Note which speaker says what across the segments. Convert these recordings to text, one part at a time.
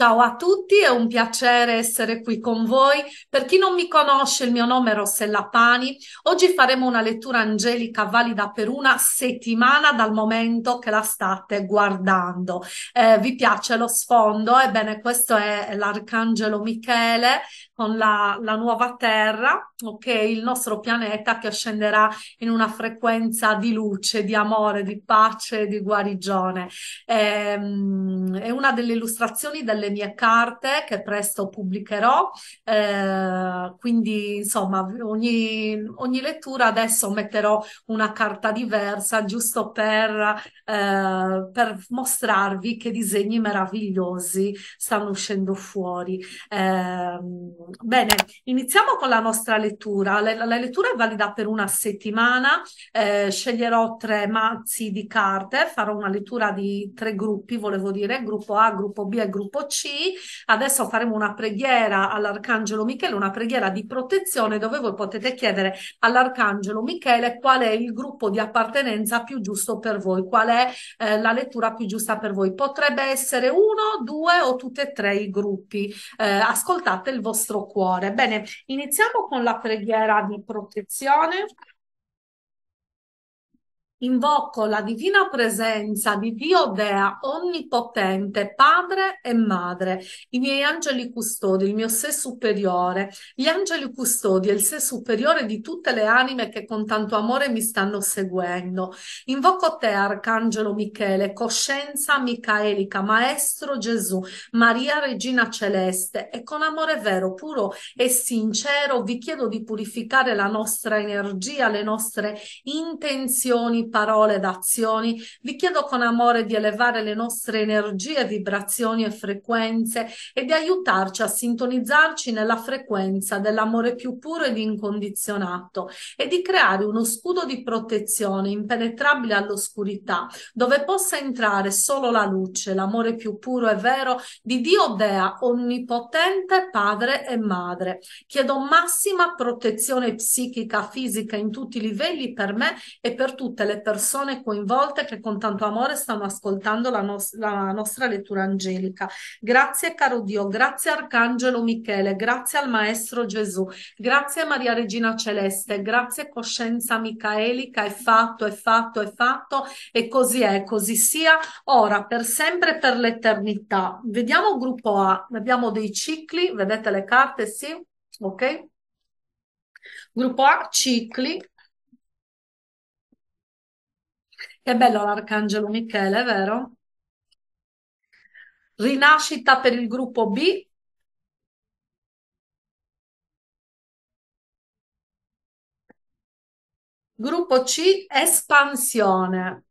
Speaker 1: Ciao a tutti, è un piacere essere qui con voi. Per chi non mi conosce, il mio nome è Rossella Pani. Oggi faremo una lettura angelica valida per una settimana dal momento che la state guardando. Eh, vi piace lo sfondo? Ebbene, questo è l'Arcangelo Michele con la, la nuova Terra, ok? Il nostro pianeta che scenderà in una frequenza di luce, di amore, di pace, di guarigione. Ehm, è una delle illustrazioni delle mie carte che presto pubblicherò, ehm, quindi insomma ogni, ogni, lettura adesso metterò una carta diversa giusto per, eh, per mostrarvi che disegni meravigliosi stanno uscendo fuori. Ehm, bene, iniziamo con la nostra lettura. La, la lettura è valida per una settimana. Eh, sceglierò tre mazzi di carte, farò una lettura di tre gruppi, volevo dire, gruppo A, gruppo B e gruppo C. Adesso faremo una preghiera all'Arcangelo Michele, una preghiera di protezione dove voi potete chiedere all'Arcangelo Michele qual è il gruppo di appartenenza più giusto per voi, qual è eh, la lettura più giusta per voi. Potrebbe essere uno, due o tutti e tre i gruppi. Eh, ascoltate il vostro cuore. Bene, iniziamo con la preghiera di protezione. Invoco la divina presenza di Dio Dea, onnipotente, padre e madre, i miei angeli custodi, il mio sé superiore, gli angeli custodi e il sé superiore di tutte le anime che con tanto amore mi stanno seguendo. Invoco te, Arcangelo Michele, coscienza micaelica, Maestro Gesù, Maria Regina Celeste, e con amore vero, puro e sincero vi chiedo di purificare la nostra energia, le nostre intenzioni parole ed azioni, vi chiedo con amore di elevare le nostre energie, vibrazioni e frequenze e di aiutarci a sintonizzarci nella frequenza dell'amore più puro ed incondizionato e di creare uno scudo di protezione impenetrabile all'oscurità, dove possa entrare solo la luce, l'amore più puro e vero di Dio Dea, onnipotente Padre e Madre. Chiedo massima protezione psichica, fisica in tutti i livelli per me e per tutte le persone coinvolte che con tanto amore stanno ascoltando la, nos- la nostra lettura angelica. Grazie caro Dio, grazie Arcangelo Michele, grazie al Maestro Gesù, grazie Maria Regina Celeste, grazie coscienza micaelica, è fatto, è fatto, è fatto e così è, così sia ora, per sempre e per l'eternità. Vediamo gruppo A, abbiamo dei cicli, vedete le carte, sì? Ok?
Speaker 2: Gruppo A, cicli, che bello l'arcangelo Michele, vero? Rinascita per il gruppo B. Gruppo C, espansione.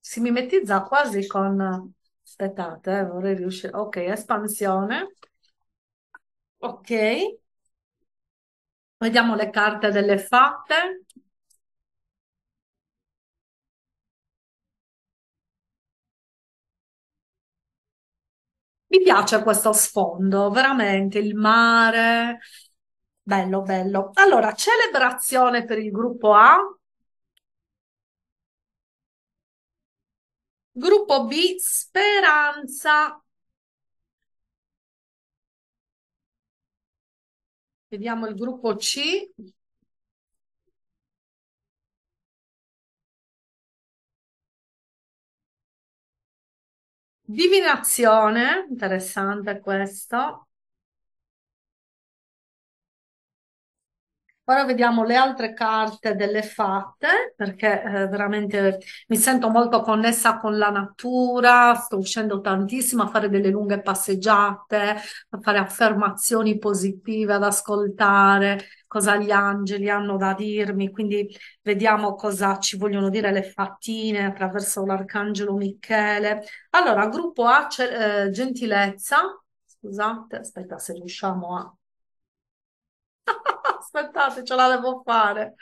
Speaker 2: Si mimetizza quasi con... Aspettate, eh, vorrei riuscire... Ok, espansione. Ok. Vediamo le carte delle fatte.
Speaker 1: Mi piace questo sfondo, veramente il mare. Bello, bello. Allora, celebrazione per il gruppo A.
Speaker 2: Gruppo B, speranza. Vediamo il gruppo C. Divinazione, interessante questo.
Speaker 1: Ora vediamo le altre carte delle fatte, perché eh, veramente mi sento molto connessa con la natura, sto uscendo tantissimo a fare delle lunghe passeggiate, a fare affermazioni positive, ad ascoltare cosa gli angeli hanno da dirmi, quindi vediamo cosa ci vogliono dire le fattine attraverso l'arcangelo Michele. Allora, gruppo A, eh, gentilezza, scusate, aspetta se riusciamo a... aspettate, ce la devo fare.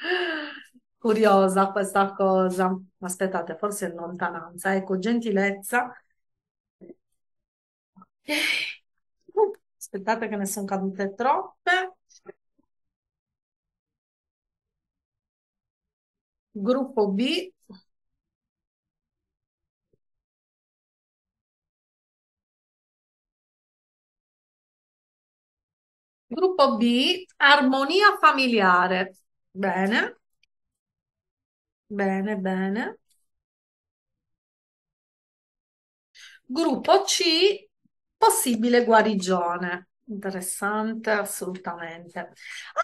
Speaker 1: Curiosa questa cosa. Aspettate, forse è lontananza. Ecco, gentilezza.
Speaker 2: Eh, aspettate che ne sono cadute troppe. Gruppo B. Gruppo B, armonia familiare. Bene. Bene, bene. Gruppo
Speaker 1: C, possibile guarigione. Interessante, assolutamente.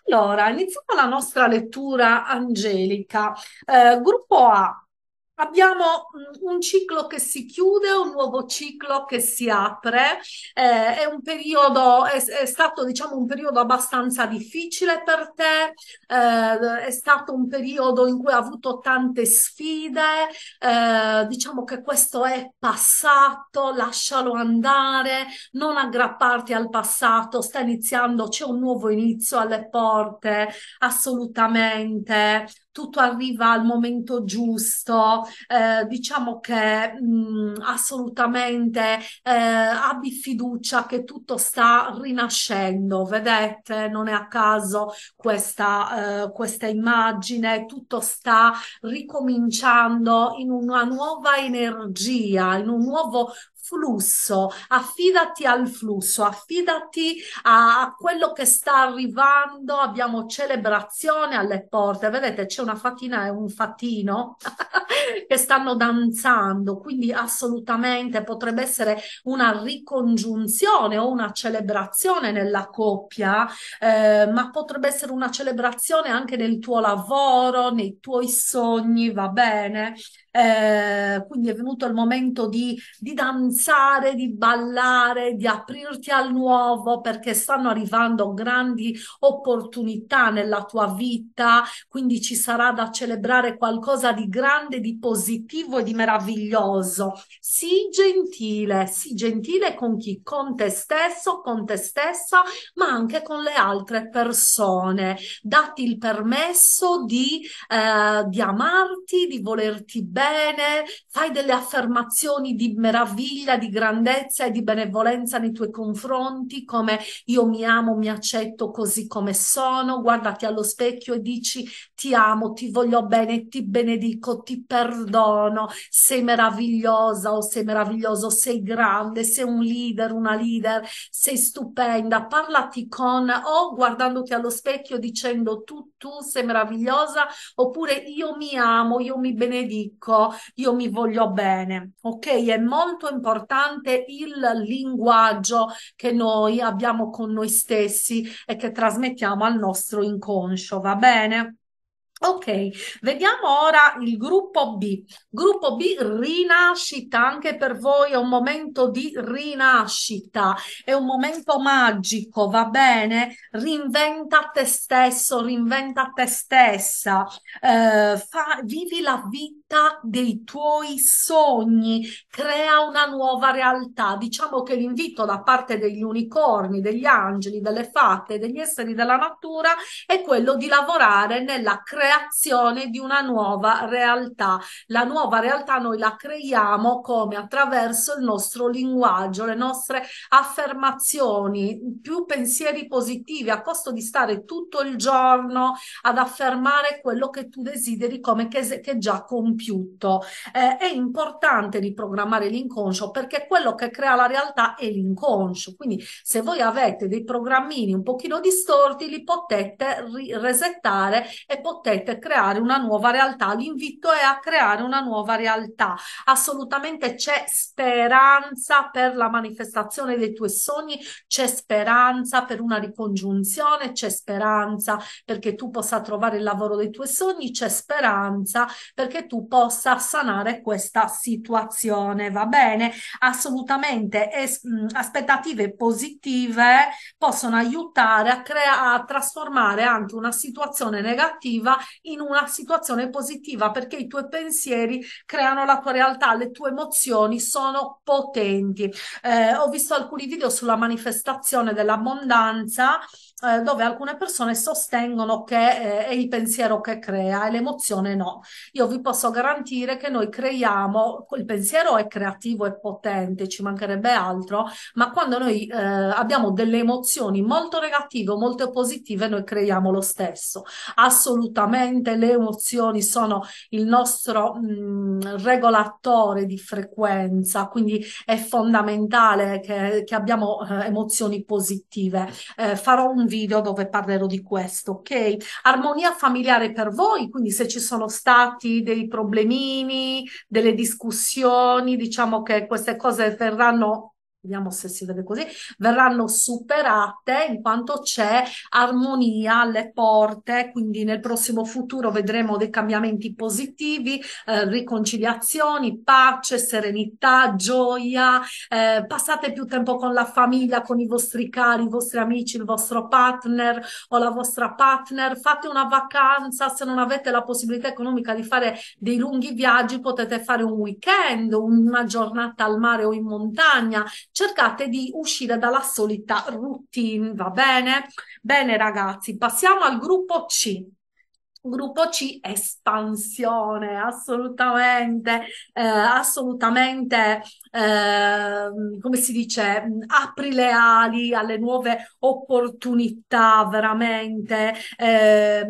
Speaker 1: Allora, iniziamo la nostra lettura angelica. Eh, gruppo A, Abbiamo un ciclo che si chiude, un nuovo ciclo che si apre, eh, è un periodo, è, è, stato diciamo un periodo abbastanza difficile per te, eh, è stato un periodo in cui hai avuto tante sfide, eh, diciamo che questo è passato, lascialo andare, non aggrapparti al passato, sta iniziando, c'è un nuovo inizio alle porte, assolutamente, tutto arriva al momento giusto, eh, diciamo che mh, mm, assolutamente eh, abbi fiducia che tutto sta rinascendo, vedete, non è a caso questa, eh, questa immagine, tutto sta ricominciando in una nuova energia, in un nuovo flusso, affidati al flusso, affidati a, a quello che sta arrivando, abbiamo celebrazione alle porte, vedete c'è una fatina e un fatino che stanno danzando, quindi assolutamente potrebbe essere una ricongiunzione o una celebrazione nella coppia, eh, ma potrebbe essere una celebrazione anche nel tuo lavoro, nei tuoi sogni, va bene? Eh, quindi è venuto il momento di, di danzare, di ballare, di aprirti al nuovo perché stanno arrivando grandi opportunità nella tua vita, quindi ci sarà da celebrare qualcosa di grande, di positivo e di meraviglioso. Sii gentile, sii gentile con chi? Con te stesso, con te stessa, ma anche con le altre persone. Datti il permesso di, eh, di amarti, di volerti bene bene, fai delle affermazioni di meraviglia, di grandezza e di benevolenza nei tuoi confronti, come io mi amo, mi accetto così come sono, guardati allo specchio e dici ti amo, ti voglio bene, ti benedico, ti perdono, sei meravigliosa o oh, sei meraviglioso, sei grande, sei un leader, una leader, sei stupenda, parlati con o oh", guardandoti allo specchio dicendo tu, tu sei meravigliosa oppure io mi amo, io mi benedico dico io mi voglio bene, ok? È molto importante il linguaggio che noi abbiamo con noi stessi e che trasmettiamo al nostro inconscio, va bene? Ok, vediamo ora il gruppo B. Gruppo B rinascita, anche per voi è un momento di rinascita, è un momento magico, va bene? Rinventa te stesso, rinventa te stessa, eh, fa, vivi la vita realtà dei tuoi sogni, crea una nuova realtà. Diciamo che l'invito da parte degli unicorni, degli angeli, delle fate, degli esseri della natura è quello di lavorare nella creazione di una nuova realtà. La nuova realtà noi la creiamo come attraverso il nostro linguaggio, le nostre affermazioni, più pensieri positivi a costo di stare tutto il giorno ad affermare quello che tu desideri come che, che già compiuto compiuto. Eh, è importante riprogrammare l'inconscio perché quello che crea la realtà è l'inconscio. Quindi se voi avete dei programmini un pochino distorti, li potete ri- resettare e potete creare una nuova realtà. L'invito è a creare una nuova realtà. Assolutamente c'è speranza per la manifestazione dei tuoi sogni, c'è speranza per una ricongiunzione, c'è speranza perché tu possa trovare il lavoro dei tuoi sogni, c'è speranza perché tu possa sanare questa situazione, va bene? Assolutamente es- mm, aspettative positive possono aiutare a, crea- a trasformare anche una situazione negativa in una situazione positiva perché i tuoi pensieri creano la tua realtà, le tue emozioni sono potenti. Eh, ho visto alcuni video sulla manifestazione dell'abbondanza eh, dove alcune persone sostengono che eh, è il pensiero che crea e l'emozione no. Io vi posso garantire che noi creiamo, il pensiero è creativo e potente, ci mancherebbe altro, ma quando noi eh, abbiamo delle emozioni molto negative o molto positive, noi creiamo lo stesso. Assolutamente le emozioni sono il nostro mh, mm, regolatore di frequenza, quindi è fondamentale che, che abbiamo eh, emozioni positive. Eh, farò un video dove parlerò di questo, ok? Armonia familiare per voi, quindi se ci sono stati dei problemi problemini, delle discussioni, diciamo che queste cose verranno vediamo se si vede così, verranno superate in quanto c'è armonia alle porte, quindi nel prossimo futuro vedremo dei cambiamenti positivi, eh, riconciliazioni, pace, serenità, gioia, eh, passate più tempo con la famiglia, con i vostri cari, i vostri amici, il vostro partner o la vostra partner, fate una vacanza, se non avete la possibilità economica di fare dei lunghi viaggi potete fare un weekend, una giornata al mare o in montagna, cercate di uscire dalla solita routine, va bene? Bene ragazzi, passiamo al gruppo C. Gruppo C, espansione, assolutamente, eh, assolutamente, eh, come si dice, mm, apri le ali alle nuove opportunità, veramente. Eh,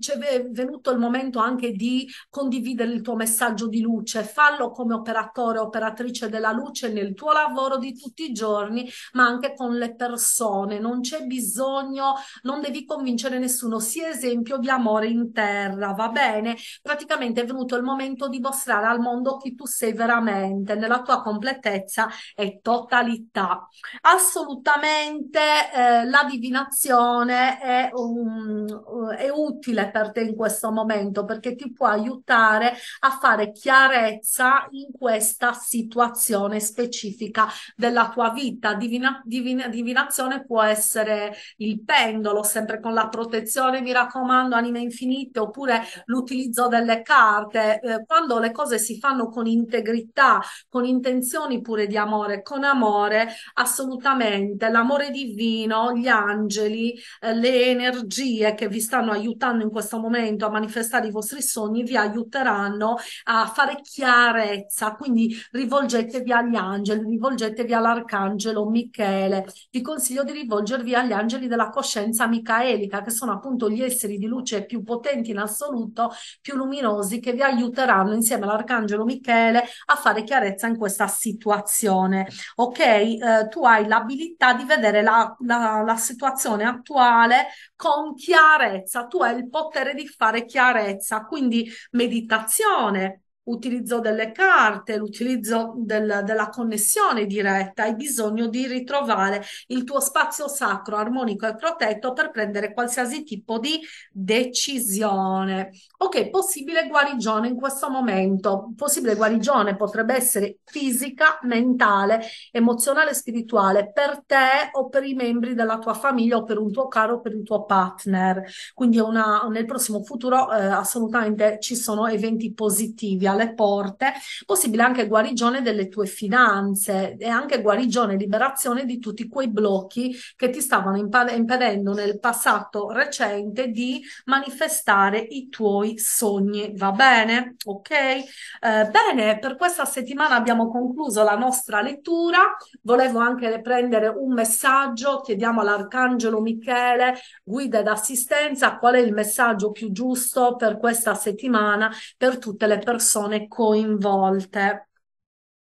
Speaker 1: c'è venuto il momento anche di condividere il tuo messaggio di luce, fallo come operatore, operatrice della luce nel tuo lavoro di tutti i giorni, ma anche con le persone. Non c'è bisogno, non devi convincere nessuno, sia esempio di amore in terra, va bene, praticamente è venuto il momento di mostrare al mondo chi tu sei veramente, nella tua completezza e totalità. Assolutamente eh, la divinazione è, um, è utile per te in questo momento perché ti può aiutare a fare chiarezza in questa situazione specifica della tua vita. Divina, divina, divinazione può essere il pendolo, sempre con la protezione, mi raccomando, anime infinite scritte oppure l'utilizzo delle carte, eh, quando le cose si fanno con integrità, con intenzioni pure di amore, con amore, assolutamente l'amore divino, gli angeli, eh, le energie che vi stanno aiutando in questo momento a manifestare i vostri sogni vi aiuteranno a fare chiarezza, quindi rivolgetevi agli angeli, rivolgetevi all'arcangelo Michele. Vi consiglio di rivolgervi agli angeli della coscienza micaelica, che sono appunto gli esseri di luce più potenti potenti in assoluto, più luminosi che vi aiuteranno insieme all'arcangelo Michele a fare chiarezza in questa situazione. Ok, eh, tu hai l'abilità di vedere la, la, la situazione attuale con chiarezza, tu hai il potere di fare chiarezza, quindi meditazione, l'utilizzo delle carte, l'utilizzo del, della connessione diretta, hai bisogno di ritrovare il tuo spazio sacro, armonico e protetto per prendere qualsiasi tipo di decisione. Ok, possibile guarigione in questo momento, possibile guarigione potrebbe essere fisica, mentale, emozionale spirituale per te o per i membri della tua famiglia o per un tuo caro o per il tuo partner. Quindi una, nel prossimo futuro eh, assolutamente ci sono eventi positivi alle porte, possibile anche guarigione delle tue finanze e anche guarigione e liberazione di tutti quei blocchi che ti stavano impedendo nel passato recente di manifestare i tuoi sogni. Va bene? Ok? Eh, bene, per questa settimana abbiamo concluso la nostra lettura. Volevo anche prendere un messaggio, chiediamo all'Arcangelo Michele, guida ed assistenza, qual è il messaggio più giusto per questa settimana per tutte le persone persone coinvolte.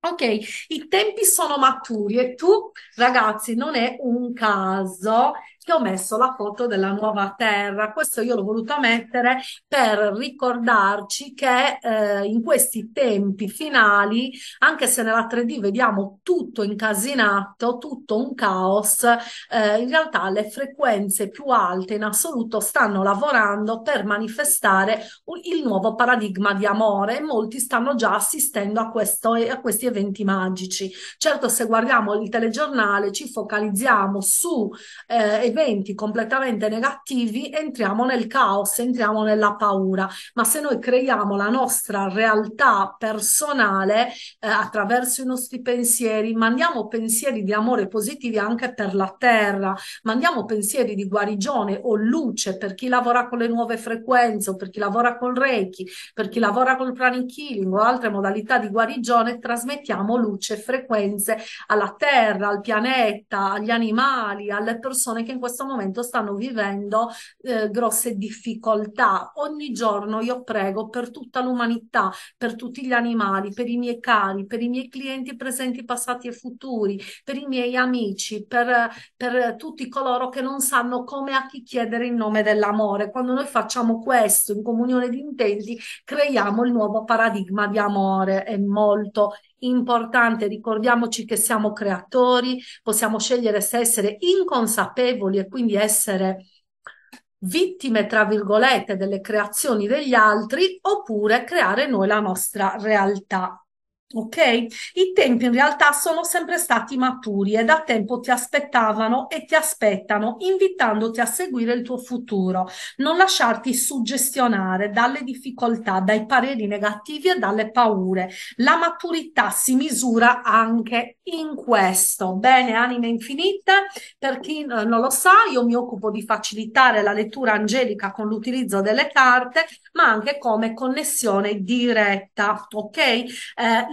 Speaker 1: Ok, i tempi sono maturi e tu, ragazzi, non è un caso che ho messo la foto della nuova terra. Questo io l'ho voluto mettere per ricordarci che eh, in questi tempi finali, anche se nella 3D vediamo tutto incasinato, tutto un caos, eh, in realtà le frequenze più alte in assoluto stanno lavorando per manifestare un, il nuovo paradigma di amore e molti stanno già assistendo a, questo, a questi eventi magici. Certo, se guardiamo il telegiornale ci focalizziamo su eh, eventi completamente negativi, entriamo nel caos, entriamo nella paura. Ma se noi creiamo la nostra realtà personale eh, attraverso i nostri pensieri, mandiamo pensieri di amore positivi anche per la terra, mandiamo pensieri di guarigione o luce per chi lavora con le nuove frequenze o per chi lavora col Reiki, per chi lavora col pranic healing o altre modalità di guarigione, trasmettiamo luce e frequenze alla terra, al pianeta, agli animali, alle persone che in questo momento stanno vivendo eh, grosse difficoltà. Ogni giorno io prego per tutta l'umanità, per tutti gli animali, per i miei cari, per i miei clienti presenti, passati e futuri, per i miei amici, per, per tutti coloro che non sanno come a chi chiedere il nome dell'amore. Quando noi facciamo questo in comunione di intenti, creiamo il nuovo paradigma di amore. È molto importante, ricordiamoci che siamo creatori, possiamo scegliere se essere inconsapevoli e quindi essere vittime, tra virgolette, delle creazioni degli altri oppure creare noi la nostra realtà. Ok? I tempi in realtà sono sempre stati maturi e da tempo ti aspettavano e ti aspettano, invitandoti a seguire il tuo futuro. Non lasciarti suggestionare dalle difficoltà, dai pareri negativi e dalle paure. La maturità si misura anche in questo. Bene, anime infinite, per chi eh, non lo sa, io mi occupo di facilitare la lettura angelica con l'utilizzo delle carte ma anche come connessione diretta, ok? Eh,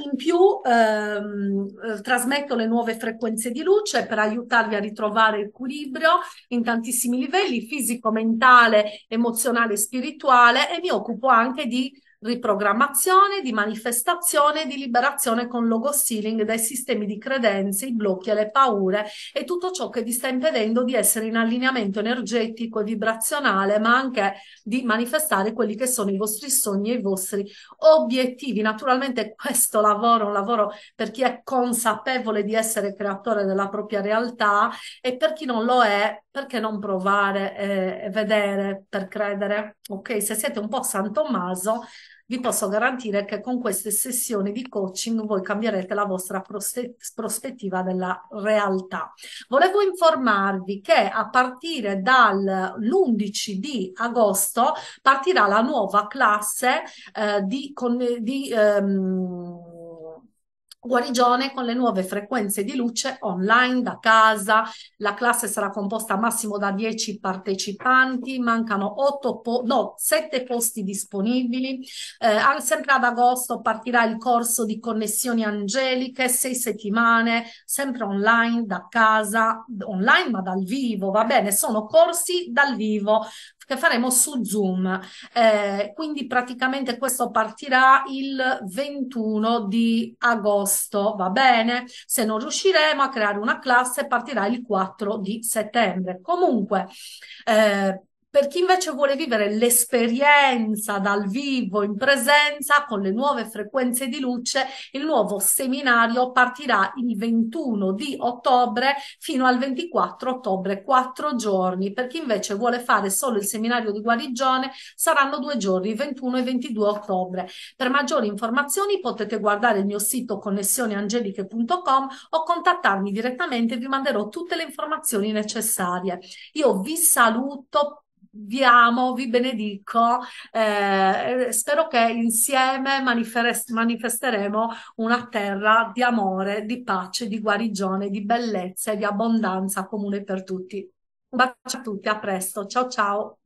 Speaker 1: in più ehm, eh, trasmetto le nuove frequenze di luce per aiutarvi a ritrovare equilibrio in tantissimi livelli, fisico, mentale, emozionale, spirituale e mi occupo anche di riprogrammazione, di manifestazione, di liberazione con logo stealing dai sistemi di credenze, i blocchi e le paure e tutto ciò che vi sta impedendo di essere in allineamento energetico e vibrazionale, ma anche di manifestare quelli che sono i vostri sogni e i vostri obiettivi. Naturalmente questo lavoro è un lavoro per chi è consapevole di essere creatore della propria realtà e per chi non lo è, perché non provare eh, e eh, vedere per credere? Ok, se siete un po' San Tommaso, vi posso garantire che con queste sessioni di coaching voi cambierete la vostra prospettiva della realtà. Volevo informarvi che a partire dall'11 di agosto partirà la nuova classe eh, di, con, di ehm, guarigione con le nuove frequenze di luce online da casa. La classe sarà composta massimo da 10 partecipanti, mancano 8 po- no, 7 posti disponibili. Eh, sempre ad agosto partirà il corso di connessioni angeliche, 6 settimane, sempre online da casa, online ma dal vivo, va bene, sono corsi dal vivo che faremo su Zoom. Eh, quindi praticamente questo partirà il 21 di agosto, va bene? Se non riusciremo a creare una classe partirà il 4 di settembre. Comunque, eh, per chi invece vuole vivere l'esperienza dal vivo, in presenza, con le nuove frequenze di luce, il nuovo seminario partirà il 21 di ottobre fino al 24 ottobre, quattro giorni. Per chi invece vuole fare solo il seminario di guarigione, saranno due giorni, 21 e 22 ottobre. Per maggiori informazioni potete guardare il mio sito connessioneangeliche.com o contattarmi direttamente e vi manderò tutte le informazioni necessarie. Io vi saluto vi amo, vi benedico, eh, spero che insieme manifest- manifesteremo una terra di amore, di pace, di guarigione, di bellezza e di abbondanza comune per tutti. Un bacio a tutti, a presto, ciao ciao.